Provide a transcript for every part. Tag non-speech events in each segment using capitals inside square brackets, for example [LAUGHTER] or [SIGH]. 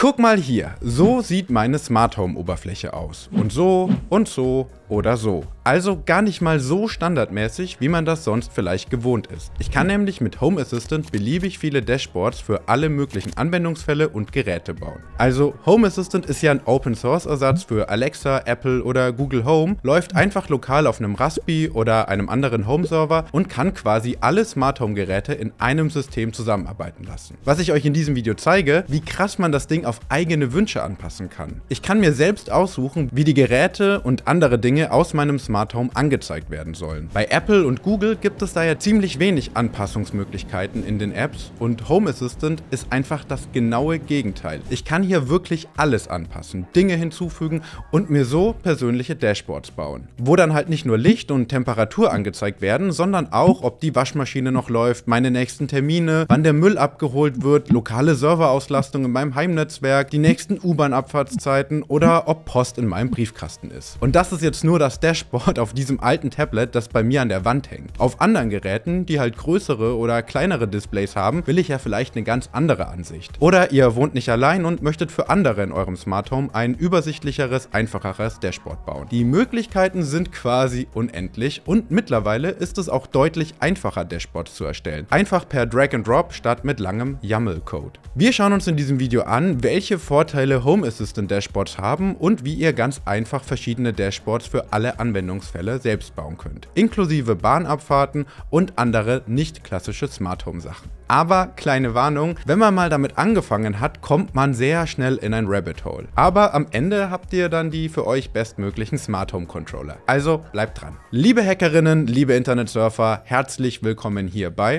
Guck mal hier, so sieht meine Smart Home Oberfläche aus. Und so und so oder so. Also gar nicht mal so standardmäßig, wie man das sonst vielleicht gewohnt ist. Ich kann nämlich mit Home Assistant beliebig viele Dashboards für alle möglichen Anwendungsfälle und Geräte bauen. Also Home Assistant ist ja ein Open Source Ersatz für Alexa, Apple oder Google Home, läuft einfach lokal auf einem Raspberry oder einem anderen Home Server und kann quasi alle Smart Home Geräte in einem System zusammenarbeiten lassen. Was ich euch in diesem Video zeige, wie krass man das Ding auf eigene Wünsche anpassen kann. Ich kann mir selbst aussuchen, wie die Geräte und andere Dinge aus meinem Smart Smart Home angezeigt werden sollen. Bei Apple und Google gibt es daher ziemlich wenig Anpassungsmöglichkeiten in den Apps und Home Assistant ist einfach das genaue Gegenteil. Ich kann hier wirklich alles anpassen, Dinge hinzufügen und mir so persönliche Dashboards bauen. Wo dann halt nicht nur Licht und Temperatur angezeigt werden, sondern auch, ob die Waschmaschine noch läuft, meine nächsten Termine, wann der Müll abgeholt wird, lokale Serverauslastung in meinem Heimnetzwerk, die nächsten U-Bahn-Abfahrtszeiten oder ob Post in meinem Briefkasten ist. Und das ist jetzt nur das Dashboard dort auf diesem alten Tablet, das bei mir an der Wand hängt. Auf anderen Geräten, die halt größere oder kleinere Displays haben, will ich ja vielleicht eine ganz andere Ansicht. Oder ihr wohnt nicht allein und möchtet für andere in eurem Smart Home ein übersichtlicheres, einfacheres Dashboard bauen. Die Möglichkeiten sind quasi unendlich und mittlerweile ist es auch deutlich einfacher, Dashboards zu erstellen. Einfach per Drag and Drop statt mit langem YAML-Code. Wir schauen uns in diesem Video an, welche Vorteile Home Assistant Dashboards haben und wie ihr ganz einfach verschiedene Dashboards für alle Anwendungen Anwendungsfälle selbst bauen könnt, inklusive Bahnabfahrten und andere nicht klassische Smart Home Sachen. Aber kleine Warnung, wenn man mal damit angefangen hat, kommt man sehr schnell in ein Rabbit Hole. Aber am Ende habt ihr dann die für euch bestmöglichen Smart Home Controller. Also bleibt dran. Liebe Hackerinnen, liebe Internetsurfer, herzlich willkommen hier bei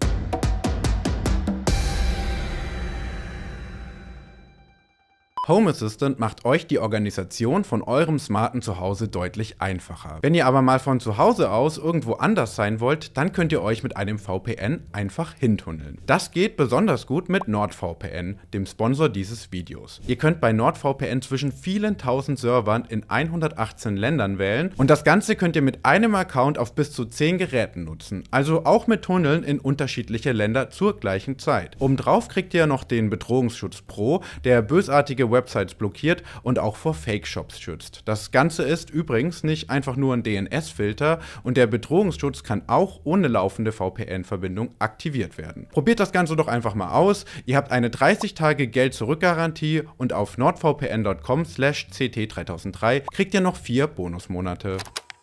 Home Assistant macht euch die Organisation von eurem smarten Zuhause deutlich einfacher. Wenn ihr aber mal von zu Hause aus irgendwo anders sein wollt, dann könnt ihr euch mit einem VPN einfach hintunneln. Das geht besonders gut mit NordVPN, dem Sponsor dieses Videos. Ihr könnt bei NordVPN zwischen vielen tausend Servern in 118 Ländern wählen und das Ganze könnt ihr mit einem Account auf bis zu 10 Geräten nutzen, also auch mit Tunneln in unterschiedliche Länder zur gleichen Zeit. Obendrauf kriegt ihr noch den Bedrohungsschutz Pro, der bösartige Web Websites blockiert und auch vor Fake-Shops schützt. Das Ganze ist übrigens nicht einfach nur ein DNS-Filter und der Bedrohungsschutz kann auch ohne laufende VPN-Verbindung aktiviert werden. Probiert das Ganze doch einfach mal aus. Ihr habt eine 30 Tage Geld-Zurück-Garantie und auf nordvpn.com/ct3003 kriegt ihr noch vier Bonusmonate.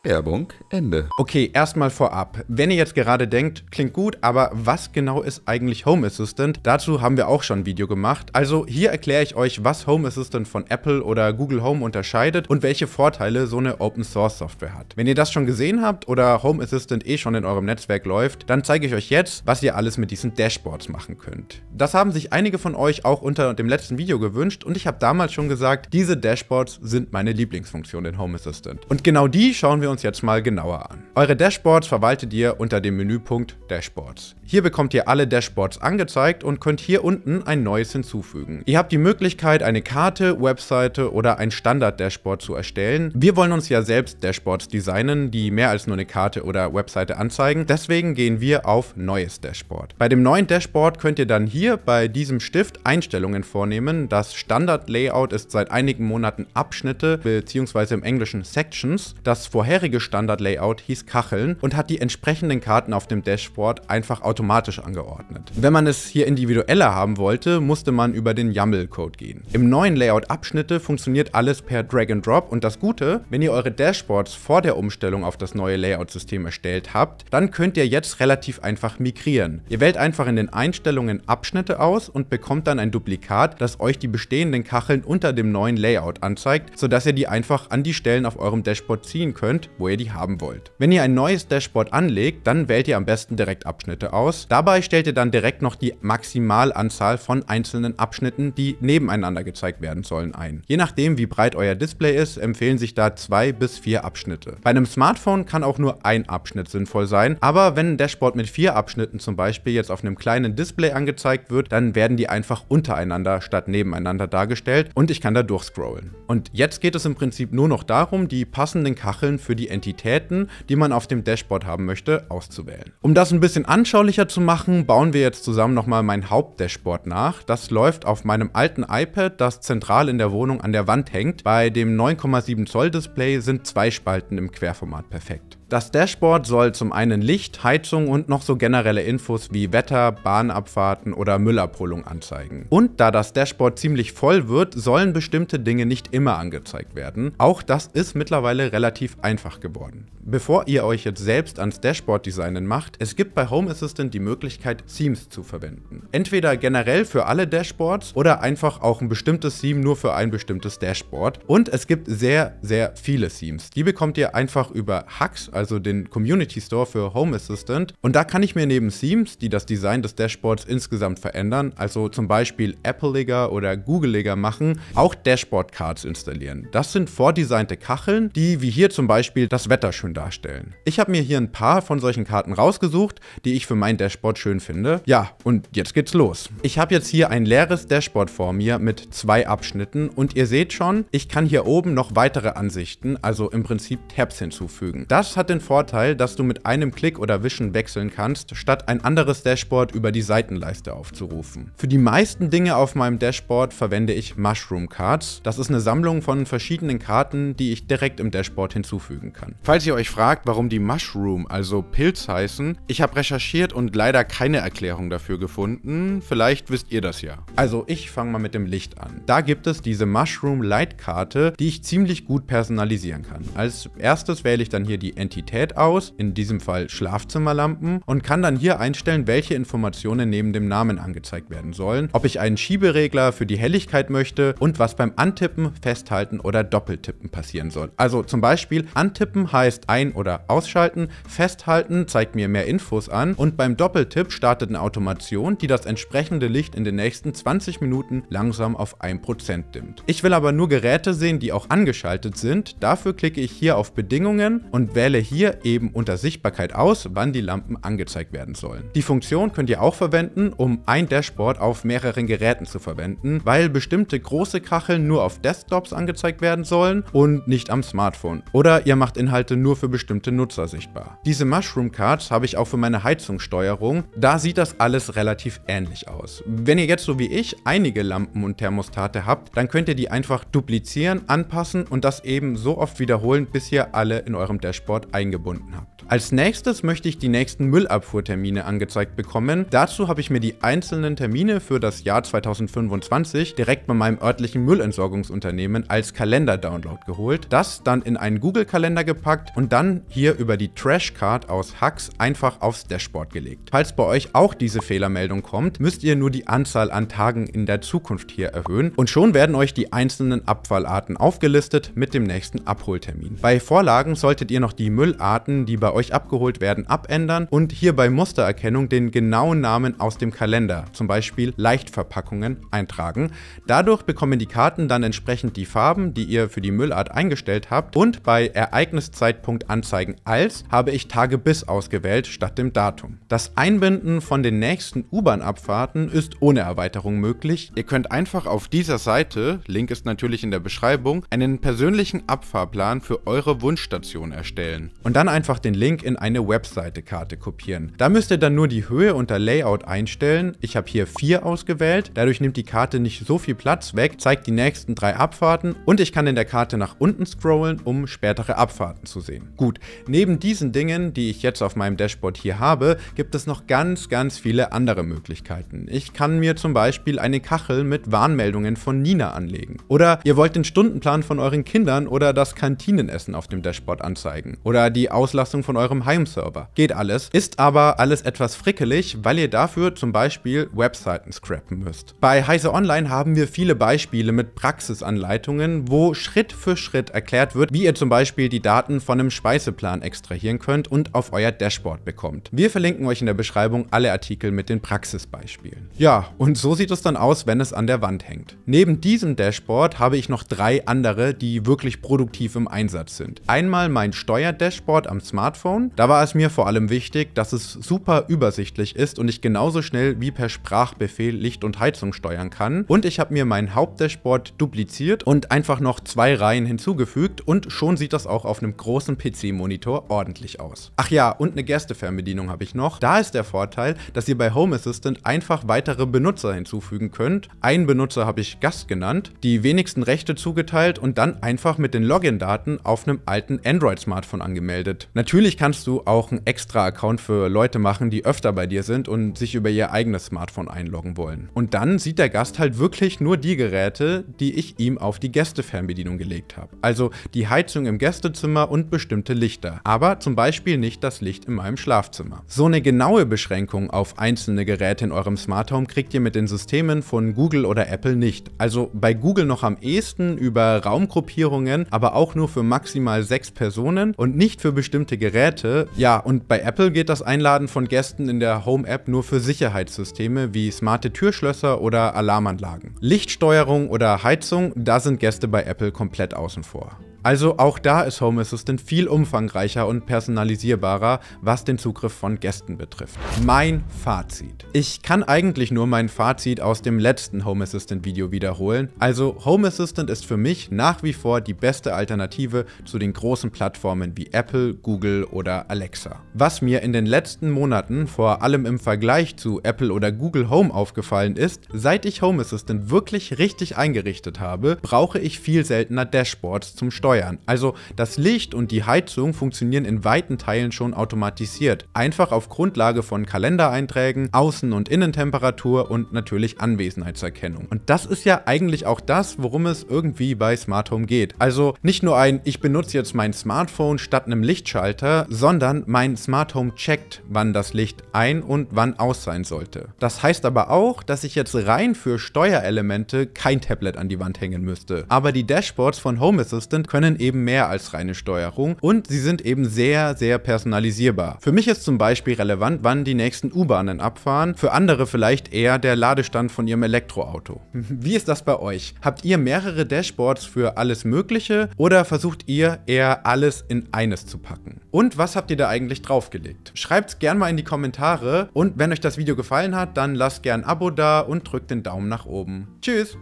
Werbung Ende. Okay, erstmal vorab. Wenn ihr jetzt gerade denkt, klingt gut, aber was genau ist eigentlich Home Assistant? Dazu haben wir auch schon ein Video gemacht. Also hier erkläre ich euch, was Home Assistant von Apple oder Google Home unterscheidet und welche Vorteile so eine Open Source Software hat. Wenn ihr das schon gesehen habt oder Home Assistant eh schon in eurem Netzwerk läuft, dann zeige ich euch jetzt, was ihr alles mit diesen Dashboards machen könnt. Das haben sich einige von euch auch unter dem letzten Video gewünscht und ich habe damals schon gesagt, diese Dashboards sind meine Lieblingsfunktion in Home Assistant. Und genau die schauen wir uns uns jetzt mal genauer an. Eure Dashboards verwaltet ihr unter dem Menüpunkt Dashboards. Hier bekommt ihr alle Dashboards angezeigt und könnt hier unten ein neues hinzufügen. Ihr habt die Möglichkeit, eine Karte, Webseite oder ein Standard-Dashboard zu erstellen. Wir wollen uns ja selbst Dashboards designen, die mehr als nur eine Karte oder Webseite anzeigen. Deswegen gehen wir auf Neues Dashboard. Bei dem neuen Dashboard könnt ihr dann hier bei diesem Stift Einstellungen vornehmen. Das Standard-Layout ist seit einigen Monaten Abschnitte bzw. im Englischen Sections. Das vorherige bisherige Standard-Layout hieß Kacheln und hat die entsprechenden Karten auf dem Dashboard einfach automatisch angeordnet. Wenn man es hier individueller haben wollte, musste man über den YAML-Code gehen. Im neuen Layout Abschnitte funktioniert alles per Drag and Drop und das Gute, wenn ihr eure Dashboards vor der Umstellung auf das neue Layout-System erstellt habt, dann könnt ihr jetzt relativ einfach migrieren. Ihr wählt einfach in den Einstellungen Abschnitte aus und bekommt dann ein Duplikat, das euch die bestehenden Kacheln unter dem neuen Layout anzeigt, sodass ihr die einfach an die Stellen auf eurem Dashboard ziehen könnt, wo ihr die haben wollt. Wenn ihr ein neues Dashboard anlegt, dann wählt ihr am besten direkt Abschnitte aus. Dabei stellt ihr dann direkt noch die Maximalanzahl von einzelnen Abschnitten, die nebeneinander gezeigt werden sollen, ein. Je nachdem, wie breit euer Display ist, empfehlen sich da zwei bis vier Abschnitte. Bei einem Smartphone kann auch nur ein Abschnitt sinnvoll sein, aber wenn ein Dashboard mit vier Abschnitten zum Beispiel jetzt auf einem kleinen Display angezeigt wird, dann werden die einfach untereinander statt nebeneinander dargestellt und ich kann da durchscrollen. Und jetzt geht es im Prinzip nur noch darum, die passenden Kacheln für für die Entitäten, die man auf dem Dashboard haben möchte, auszuwählen. Um das ein bisschen anschaulicher zu machen, bauen wir jetzt zusammen nochmal mein Hauptdashboard nach. Das läuft auf meinem alten iPad, das zentral in der Wohnung an der Wand hängt. Bei dem 9,7 Zoll Display sind zwei Spalten im Querformat perfekt. Das Dashboard soll zum einen Licht, Heizung und noch so generelle Infos wie Wetter, Bahnabfahrten oder Müllabholung anzeigen. Und da das Dashboard ziemlich voll wird, sollen bestimmte Dinge nicht immer angezeigt werden. Auch das ist mittlerweile relativ einfach geworden. Bevor ihr euch jetzt selbst ans Dashboard-Designen macht, es gibt bei Home Assistant die Möglichkeit, Themes zu verwenden. Entweder generell für alle Dashboards oder einfach auch ein bestimmtes Theme nur für ein bestimmtes Dashboard. Und es gibt sehr, sehr viele Themes. Die bekommt ihr einfach über Hacks, also den Community Store für Home Assistant. Und da kann ich mir neben Themes, die das Design des Dashboards insgesamt verändern, also zum Beispiel Appleiger oder Googleiger machen, auch Dashboard-Cards installieren. Das sind vordesignte Kacheln, die wie hier zum Beispiel das Wetter schön darstellen. Ich habe mir hier ein paar von solchen Karten rausgesucht, die ich für mein Dashboard schön finde. Ja, und jetzt geht's los. Ich habe jetzt hier ein leeres Dashboard vor mir mit zwei Abschnitten und ihr seht schon, ich kann hier oben noch weitere Ansichten, also im Prinzip Tabs hinzufügen. Das hat den Vorteil, dass du mit einem Klick oder Wischen wechseln kannst, statt ein anderes Dashboard über die Seitenleiste aufzurufen. Für die meisten Dinge auf meinem Dashboard verwende ich Mushroom Cards. Das ist eine Sammlung von verschiedenen Karten, die ich direkt im Dashboard hinzufügen kann. Falls ihr euch euch fragt, warum die Mushroom, also Pilz, heißen, ich habe recherchiert und leider keine Erklärung dafür gefunden. Vielleicht wisst ihr das ja. Also ich fange mal mit dem Licht an. Da gibt es diese Mushroom Light Karte, die ich ziemlich gut personalisieren kann. Als erstes wähle ich dann hier die Entität aus, in diesem Fall Schlafzimmerlampen, und kann dann hier einstellen, welche Informationen neben dem Namen angezeigt werden sollen, ob ich einen Schieberegler für die Helligkeit möchte und was beim Antippen, Festhalten oder Doppeltippen passieren soll. Also zum Beispiel Antippen heißt ein- oder ausschalten, festhalten zeigt mir mehr Infos an und beim Doppeltipp startet eine Automation, die das entsprechende Licht in den nächsten 20 Minuten langsam auf 1% dimmt. Ich will aber nur Geräte sehen, die auch angeschaltet sind. Dafür klicke ich hier auf Bedingungen und wähle hier eben unter Sichtbarkeit aus, wann die Lampen angezeigt werden sollen. Die Funktion könnt ihr auch verwenden, um ein Dashboard auf mehreren Geräten zu verwenden, weil bestimmte große Kacheln nur auf Desktops angezeigt werden sollen und nicht am Smartphone. Oder ihr macht Inhalte nur für für bestimmte Nutzer sichtbar. Diese Mushroom Cards habe ich auch für meine Heizungssteuerung. Da sieht das alles relativ ähnlich aus. Wenn ihr jetzt so wie ich einige Lampen und Thermostate habt, dann könnt ihr die einfach duplizieren, anpassen und das eben so oft wiederholen, bis ihr alle in eurem Dashboard eingebunden habt. Als nächstes möchte ich die nächsten Müllabfuhrtermine angezeigt bekommen. Dazu habe ich mir die einzelnen Termine für das Jahr 2025 direkt bei meinem örtlichen Müllentsorgungsunternehmen als Kalender-Download geholt, das dann in einen Google-Kalender gepackt und dann hier über die Trashcard aus Hacks einfach aufs Dashboard gelegt. Falls bei euch auch diese Fehlermeldung kommt, müsst ihr nur die Anzahl an Tagen in der Zukunft hier erhöhen und schon werden euch die einzelnen Abfallarten aufgelistet mit dem nächsten Abholtermin. Bei Vorlagen solltet ihr noch die Müllarten, die bei euch abgeholt werden, abändern und hier bei Mustererkennung den genauen Namen aus dem Kalender, zum Beispiel Leichtverpackungen, eintragen. Dadurch bekommen die Karten dann entsprechend die Farben, die ihr für die Müllart eingestellt habt und bei Ereigniszeitpunkt anzeigen als habe ich Tage bis ausgewählt statt dem Datum. Das Einbinden von den nächsten U-Bahn-Abfahrten ist ohne Erweiterung möglich. Ihr könnt einfach auf dieser Seite, Link ist natürlich in der Beschreibung, einen persönlichen Abfahrplan für eure Wunschstation erstellen und dann einfach den Link Link in eine Webseite-Karte kopieren. Da müsst ihr dann nur die Höhe und der Layout einstellen. Ich habe hier 4 ausgewählt, dadurch nimmt die Karte nicht so viel Platz weg, zeigt die nächsten drei Abfahrten und ich kann in der Karte nach unten scrollen, um spätere Abfahrten zu sehen. Gut, neben diesen Dingen, die ich jetzt auf meinem Dashboard hier habe, gibt es noch ganz, ganz viele andere Möglichkeiten. Ich kann mir zum Beispiel eine Kachel mit Warnmeldungen von Nina anlegen. Oder ihr wollt den Stundenplan von euren Kindern oder das Kantinenessen auf dem Dashboard anzeigen. Oder die Auslastung von von eurem Heimserver. Geht alles, ist aber alles etwas frickelig, weil ihr dafür zum Beispiel Webseiten scrappen müsst. Bei Heise Online haben wir viele Beispiele mit Praxisanleitungen, wo Schritt für Schritt erklärt wird, wie ihr zum Beispiel die Daten von einem Speiseplan extrahieren könnt und auf euer Dashboard bekommt. Wir verlinken euch in der Beschreibung alle Artikel mit den Praxisbeispielen. Ja, und so sieht es dann aus, wenn es an der Wand hängt. Neben diesem Dashboard habe ich noch drei andere, die wirklich produktiv im Einsatz sind. Einmal mein Steuerdashboard am Smartphone, Smartphone. Da war es mir vor allem wichtig, dass es super übersichtlich ist und ich genauso schnell wie per Sprachbefehl Licht und Heizung steuern kann. Und ich habe mir mein Hauptdashboard dupliziert und einfach noch zwei Reihen hinzugefügt und schon sieht das auch auf einem großen PC-Monitor ordentlich aus. Ach ja, und eine Gästefernbedienung habe ich noch. Da ist der Vorteil, dass ihr bei Home Assistant einfach weitere Benutzer hinzufügen könnt. Einen Benutzer habe ich Gast genannt, die wenigsten Rechte zugeteilt und dann einfach mit den Login-Daten auf einem alten Android-Smartphone angemeldet. Natürlich Natürlich kannst du auch einen extra Account für Leute machen, die öfter bei dir sind und sich über ihr eigenes Smartphone einloggen wollen. Und dann sieht der Gast halt wirklich nur die Geräte, die ich ihm auf die Gästefernbedienung gelegt habe. Also die Heizung im Gästezimmer und bestimmte Lichter. Aber zum Beispiel nicht das Licht in meinem Schlafzimmer. So eine genaue Beschränkung auf einzelne Geräte in eurem Smart Home kriegt ihr mit den Systemen von Google oder Apple nicht. Also bei Google noch am ehesten über Raumgruppierungen, aber auch nur für maximal sechs Personen und nicht für bestimmte Geräte Geräte. Ja, und bei Apple geht das Einladen von Gästen in der Home-App nur für Sicherheitssysteme wie smarte Türschlösser oder Alarmanlagen. Lichtsteuerung oder Heizung, da sind Gäste bei Apple komplett außen vor. Also auch da ist Home Assistant viel umfangreicher und personalisierbarer, was den Zugriff von Gästen betrifft. Mein Fazit. Ich kann eigentlich nur mein Fazit aus dem letzten Home Assistant Video wiederholen. Also Home Assistant ist für mich nach wie vor die beste Alternative zu den großen Plattformen wie Apple, Google oder Alexa. Was mir in den letzten Monaten, vor allem im Vergleich zu Apple oder Google Home aufgefallen ist, seit ich Home Assistant wirklich richtig eingerichtet habe, brauche ich viel seltener Dashboards zum Steuern steuern. Also das Licht und die Heizung funktionieren in weiten Teilen schon automatisiert, einfach auf Grundlage von Kalendereinträgen, Außen- und Innentemperatur und natürlich Anwesenheitserkennung. Und das ist ja eigentlich auch das, worum es irgendwie bei Smart Home geht. Also nicht nur ein, ich benutze jetzt mein Smartphone statt einem Lichtschalter, sondern mein Smart Home checkt, wann das Licht ein- und wann aus sein sollte. Das heißt aber auch, dass ich jetzt rein für Steuerelemente kein Tablet an die Wand hängen müsste. Aber die Dashboards von Home Assistant können können eben mehr als reine Steuerung und sie sind eben sehr, sehr personalisierbar. Für mich ist zum Beispiel relevant, wann die nächsten U-Bahnen abfahren, für andere vielleicht eher der Ladestand von ihrem Elektroauto. [LAUGHS] Wie ist das bei euch? Habt ihr mehrere Dashboards für alles Mögliche oder versucht ihr eher alles in eines zu packen? Und was habt ihr da eigentlich draufgelegt? Schreibt es gerne mal in die Kommentare und wenn euch das Video gefallen hat, dann lasst gerne ein Abo da und drückt den Daumen nach oben. Tschüss!